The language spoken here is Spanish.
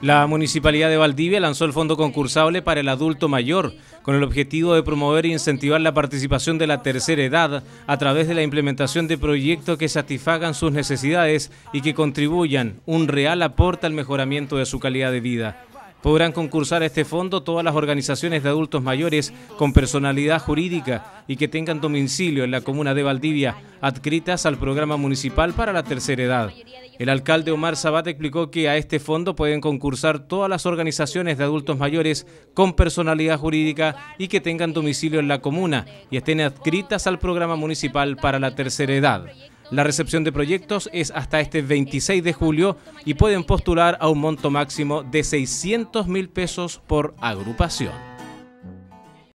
La Municipalidad de Valdivia lanzó el Fondo Concursable para el Adulto Mayor, con el objetivo de promover e incentivar la participación de la tercera edad a través de la implementación de proyectos que satisfagan sus necesidades y que contribuyan un real aporte al mejoramiento de su calidad de vida. Podrán concursar a este fondo todas las organizaciones de adultos mayores con personalidad jurídica y que tengan domicilio en la comuna de Valdivia, adscritas al programa municipal para la tercera edad. El alcalde Omar Sabat explicó que a este fondo pueden concursar todas las organizaciones de adultos mayores con personalidad jurídica y que tengan domicilio en la comuna y estén adscritas al programa municipal para la tercera edad. La recepción de proyectos es hasta este 26 de julio y pueden postular a un monto máximo de 600 mil pesos por agrupación.